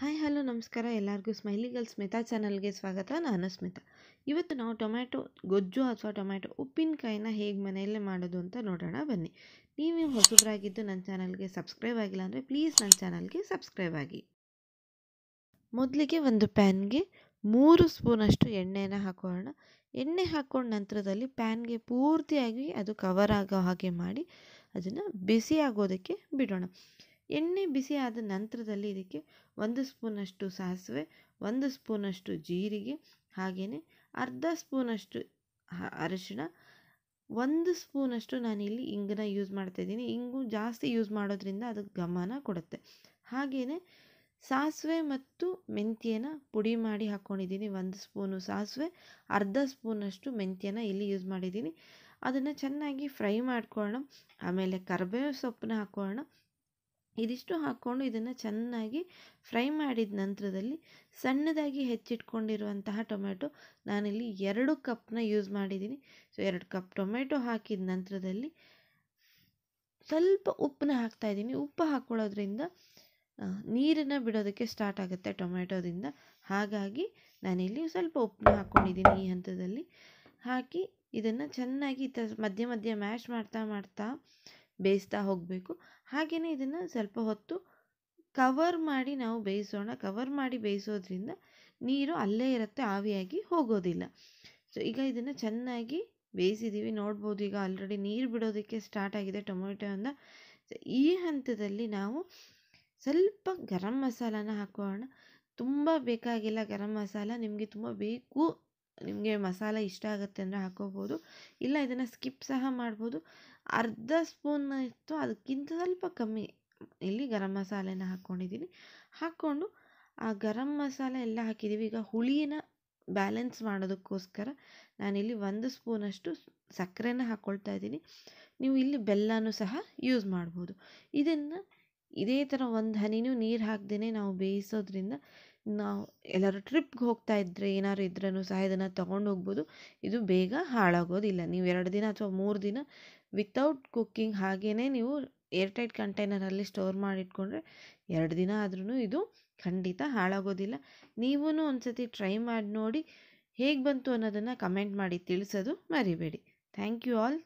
hi hello ನಮಸ್ಕಾರ ಎಲ್ಲರಿಗೂ smiley girl Smita ಚಾನಲ್ಗೆ ಸ್ವಾಗತ ನಾನು ಸ್ಮಿತಾ ಇವತ್ತು ನಾವು ಟೊಮ್ಯಾಟೊ ಗೊಜ್ಜು ಅಥವಾ ಟೊಮ್ಯಾಟೊ ಉಪ್ಪಿನಕಾಯಿನ ಹೇಗೆ ಮನೆಯಲ್ಲೇ ಮಾಡೋದು ಅಂತ ನೋಡೋಣ ಬನ್ನಿ ನೀವು ಹೊಸಬರಾಗಿದ್ದು ನನ್ನ ಚಾನಲ್ಗೆ ಸಬ್ಸ್ಕ್ರೈಬ್ ಆಗಿಲ್ಲ ಅಂದರೆ ಪ್ಲೀಸ್ ನನ್ನ ಚಾನಲ್ಗೆ ಸಬ್ಸ್ಕ್ರೈಬ್ ಆಗಿ ಮೊದಲಿಗೆ ಒಂದು ಪ್ಯಾನ್ಗೆ ಮೂರು ಸ್ಪೂನಷ್ಟು ಎಣ್ಣೆಯನ್ನು ಹಾಕೋಣ ಎಣ್ಣೆ ಹಾಕೊಂಡ ನಂತರದಲ್ಲಿ ಪ್ಯಾನ್ಗೆ ಪೂರ್ತಿಯಾಗಿ ಅದು ಕವರ್ ಆಗೋ ಹಾಗೆ ಮಾಡಿ ಅದನ್ನು ಬಿಸಿ ಆಗೋದಕ್ಕೆ ಬಿಡೋಣ ಎಣ್ಣೆ ಬಿಸಿ ಆದ ನಂತರದಲ್ಲಿ ಇದಕ್ಕೆ ಒಂದು ಸ್ಪೂನಷ್ಟು ಸಾಸಿವೆ ಒಂದು ಸ್ಪೂನಷ್ಟು ಜೀರಿಗೆ ಹಾಗೆಯೇ ಅರ್ಧ ಸ್ಪೂನಷ್ಟು ಅರಿಶಿಣ ಒಂದು ಸ್ಪೂನಷ್ಟು ನಾನಿಲ್ಲಿ ಇಂಗನ್ನ ಯೂಸ್ ಮಾಡ್ತಾಯಿದ್ದೀನಿ ಇಂಗು ಜಾಸ್ತಿ ಯೂಸ್ ಮಾಡೋದ್ರಿಂದ ಅದು ಗಮನ ಕೊಡುತ್ತೆ ಹಾಗೆಯೇ ಸಾಸಿವೆ ಮತ್ತು ಮೆಂತ್ಯನ ಪುಡಿ ಮಾಡಿ ಹಾಕ್ಕೊಂಡಿದ್ದೀನಿ ಒಂದು ಸ್ಪೂನು ಸಾಸಿವೆ ಅರ್ಧ ಸ್ಪೂನಷ್ಟು ಮೆಂತ್ಯನ ಇಲ್ಲಿ ಯೂಸ್ ಮಾಡಿದ್ದೀನಿ ಅದನ್ನು ಚೆನ್ನಾಗಿ ಫ್ರೈ ಮಾಡ್ಕೊಳ್ಳೋಣ ಆಮೇಲೆ ಕರಿಬೇವು ಸೊಪ್ಪನ್ನ ಹಾಕ್ಕೊಳ್ಳೋಣ ಇದಿಷ್ಟು ಹಾಕ್ಕೊಂಡು ಇದನ್ನು ಚೆನ್ನಾಗಿ ಫ್ರೈ ಮಾಡಿದ ನಂತರದಲ್ಲಿ ಸಣ್ಣದಾಗಿ ಹೆಚ್ಚಿಟ್ಕೊಂಡಿರುವಂತಹ ಟೊಮೆಟೊ ನಾನಿಲ್ಲಿ ಎರಡು ಕಪ್ನ ಯೂಸ್ ಮಾಡಿದ್ದೀನಿ ಸೊ ಎರಡು ಕಪ್ ಟೊಮೆಟೊ ಹಾಕಿದ ನಂತರದಲ್ಲಿ ಸ್ವಲ್ಪ ಉಪ್ಪನ್ನ ಹಾಕ್ತಾ ಇದ್ದೀನಿ ಉಪ್ಪು ಹಾಕ್ಕೊಳ್ಳೋದ್ರಿಂದ ನೀರನ್ನು ಬಿಡೋದಕ್ಕೆ ಸ್ಟಾರ್ಟ್ ಆಗುತ್ತೆ ಟೊಮೆಟೊದಿಂದ ಹಾಗಾಗಿ ನಾನಿಲ್ಲಿ ಸ್ವಲ್ಪ ಉಪ್ಪನ್ನ ಹಾಕ್ಕೊಂಡಿದ್ದೀನಿ ಈ ಹಂತದಲ್ಲಿ ಹಾಕಿ ಇದನ್ನು ಚೆನ್ನಾಗಿ ತ ಮಧ್ಯೆ ಮಧ್ಯೆ ಮ್ಯಾಶ್ ಮಾಡ್ತಾ ಮಾಡ್ತಾ ಬೇಯಿಸ್ತಾ ಹೋಗಬೇಕು ಹಾಗೆಯೇ ಇದನ್ನು ಸ್ವಲ್ಪ ಹೊತ್ತು ಕವರ್ ಮಾಡಿ ನಾವು ಬೇಯಿಸೋಣ ಕವರ್ ಮಾಡಿ ಬೇಯಿಸೋದ್ರಿಂದ ನೀರು ಅಲ್ಲೇ ಇರುತ್ತೆ ಆವಿಯಾಗಿ ಹೋಗೋದಿಲ್ಲ ಸೊ ಈಗ ಇದನ್ನು ಚೆನ್ನಾಗಿ ಬೇಯಿಸಿದ್ದೀವಿ ನೋಡ್ಬೋದು ಈಗ ಆಲ್ರೆಡಿ ನೀರು ಬಿಡೋದಕ್ಕೆ ಸ್ಟಾರ್ಟ್ ಆಗಿದೆ ಸೊ ಈ ಹಂತದಲ್ಲಿ ನಾವು ಸ್ವಲ್ಪ ಗರಂ ಮಸಾಲಾನ ಹಾಕೋಣ ತುಂಬ ಬೇಕಾಗಿಲ್ಲ ಗರಂ ಮಸಾಲ ನಿಮಗೆ ತುಂಬ ಬೇಕು ನಿಮಗೆ ಮಸಾಲೆ ಇಷ್ಟ ಆಗುತ್ತೆ ಅಂದರೆ ಹಾಕೋಬೋದು ಇಲ್ಲ ಇದನ್ನು ಸ್ಕಿಪ್ ಸಹ ಮಾಡ್ಬೋದು ಅರ್ಧ ಸ್ಪೂನ್ ಇತ್ತು ಅದಕ್ಕಿಂತ ಸ್ವಲ್ಪ ಕಮ್ಮಿ ಇಲ್ಲಿ ಗರಂ ಮಸಾಲೆನ ಹಾಕ್ಕೊಂಡಿದ್ದೀನಿ ಹಾಕ್ಕೊಂಡು ಆ ಗರಂ ಮಸಾಲೆ ಎಲ್ಲ ಹಾಕಿದ್ದೀವಿ ಈಗ ಹುಳಿನ ಬ್ಯಾಲೆನ್ಸ್ ಮಾಡೋದಕ್ಕೋಸ್ಕರ ನಾನಿಲ್ಲಿ ಒಂದು ಸ್ಪೂನಷ್ಟು ಸಕ್ಕರೆನ ಹಾಕ್ಕೊಳ್ತಾ ಇದ್ದೀನಿ ನೀವು ಇಲ್ಲಿ ಬೆಲ್ಲನೂ ಸಹ ಯೂಸ್ ಮಾಡ್ಬೋದು ಇದನ್ನು ಇದೇ ಥರ ಒಂದು ಹನಿನೂ ನೀರು ಹಾಕ್ದೇ ನಾವು ಬೇಯಿಸೋದ್ರಿಂದ ನಾವು ಎಲ್ಲರೂ ಟ್ರಿಪ್ಗೆ ಹೋಗ್ತಾ ಇದ್ದರೆ ಏನಾದ್ರು ಇದ್ರೂ ಸಹ ಇದನ್ನು ತಗೊಂಡು ಹೋಗ್ಬೋದು ಇದು ಬೇಗ ಹಾಳಾಗೋದಿಲ್ಲ ನೀವು ಎರಡು ದಿನ ಅಥವಾ ಮೂರು ದಿನ ವಿತೌಟ್ ಕುಕ್ಕಿಂಗ್ ಹಾಗೆಯೇ ನೀವು ಏರ್ಟೈಟ್ ಕಂಟೈನರಲ್ಲಿ ಸ್ಟೋರ್ ಮಾಡಿಟ್ಕೊಂಡ್ರೆ ಎರಡು ದಿನ ಆದ್ರೂ ಇದು ಖಂಡಿತ ಹಾಳಾಗೋದಿಲ್ಲ ನೀವೂ ಒಂದು ಸತಿ ಟ್ರೈ ಮಾಡಿ ನೋಡಿ ಹೇಗೆ ಬಂತು ಅನ್ನೋದನ್ನು ಕಮೆಂಟ್ ಮಾಡಿ ತಿಳಿಸೋದು ಮರಿಬೇಡಿ ಥ್ಯಾಂಕ್ ಯು ಆಲ್